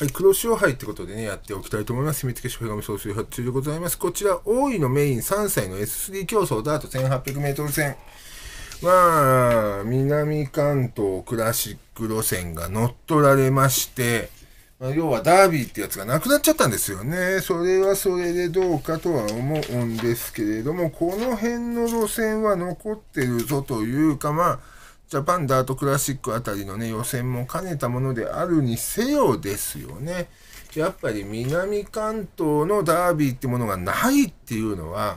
はい、黒潮杯ってことでね、やっておきたいと思います。秘密結晶壁神総水発注でございます。こちら、大井のメイン3歳の S3 競争ダート1 8 0 0メートル戦。まあ、南関東クラシック路線が乗っ取られまして、まあ、要はダービーってやつがなくなっちゃったんですよね。それはそれでどうかとは思うんですけれども、この辺の路線は残ってるぞというか、まあ、ジャパンダートクラシックあたりのね、予選も兼ねたものであるにせよですよね。やっぱり南関東のダービーってものがないっていうのは、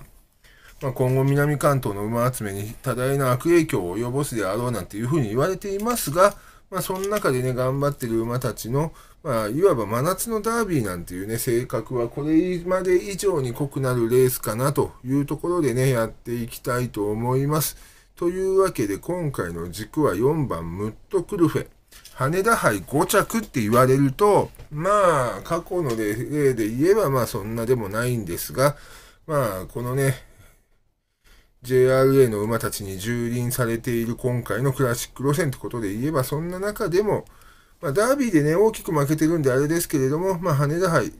まあ、今後南関東の馬集めに多大な悪影響を及ぼすであろうなんていうふうに言われていますが、まあ、その中でね、頑張ってる馬たちの、まあ、いわば真夏のダービーなんていうね、性格はこれまで以上に濃くなるレースかなというところでね、やっていきたいと思います。というわけで今回の軸は4番ムットクルフェ。羽田杯5着って言われると、まあ、過去の例で言えば、まあそんなでもないんですが、まあ、このね、JRA の馬たちに蹂躙されている今回のクラシック路線ってことで言えば、そんな中でも、まあ、ダービーでね、大きく負けてるんであれですけれども、まあ、羽田杯、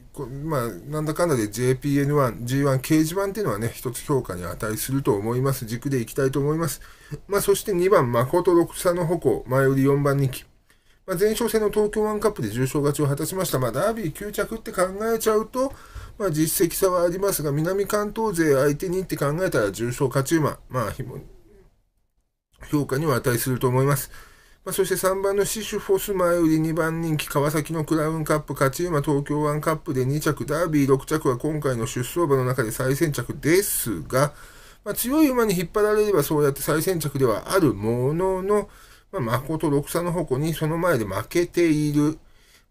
まあ、なんだかんだで JPN1、G1 掲示板っていうのはね、一つ評価に値すると思います。軸でいきたいと思います。まあ、そして2番、誠六佐の行、前売り4番人気。まあ、前哨戦の東京ワンカップで重賞勝ちを果たしました。まあ、ダービー9着って考えちゃうと、まあ、実績差はありますが、南関東勢相手にって考えたら重賞勝ち馬、まあ、評価には値すると思います。まあ、そして3番のシシュフォス前売り2番人気川崎のクラウンカップ勝ち馬東京湾カップで2着ダービー6着は今回の出走馬の中で最先着ですが、まあ、強い馬に引っ張られればそうやって最先着ではあるものの、まあ、誠6差の向にその前で負けている。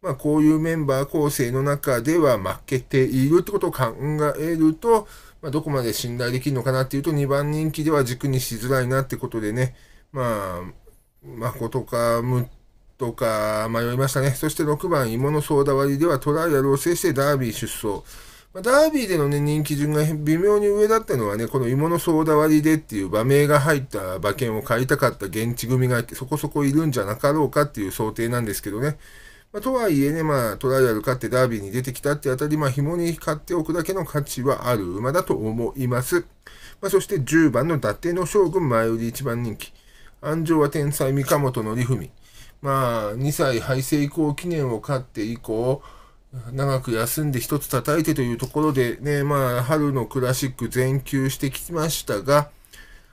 まあ、こういうメンバー構成の中では負けているってことを考えると、まあ、どこまで信頼できるのかなっていうと、2番人気では軸にしづらいなってことでね、まあ、誠かむとか迷いましたね。そして6番、芋のソーダ割りではトライアルを制してダービー出走。まダービーでの、ね、人気順が微妙に上だったのはね、この芋のソーダ割りでっていう馬名が入った馬券を買いたかった現地組がそこそこいるんじゃなかろうかっていう想定なんですけどね。まあ、とはいえね、まあ、トライアル勝ってダービーに出てきたってあたり、まあ、紐に買っておくだけの価値はある馬だと思います。まあ、そして10番の伊達の将軍前売り1番人気。安城は天才三鴨紀文。まあ、2歳敗成降記念を勝って以降、長く休んで一つ叩いてというところでね、まあ、春のクラシック全休してきましたが、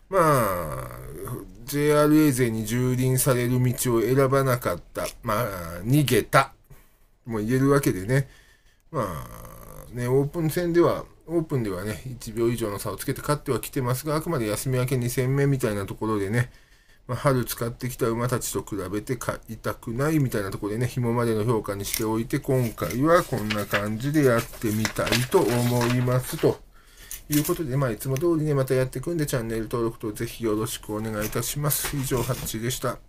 まあ、JRA 勢に蹂躙される道を選ばなかった、まあ、逃げた、も言えるわけでね、まあ、ね、オープン戦では、オープンではね、1秒以上の差をつけて勝ってはきてますが、あくまで休み明け2戦目みたいなところでね、まあ、春使ってきた馬たちと比べて買いたくないみたいなとこでね、紐までの評価にしておいて、今回はこんな感じでやってみたいと思いますと。いうことで、まあ、いつも通りね、またやっていくんで、チャンネル登録とぜひよろしくお願いいたします。以上、ハッチでした。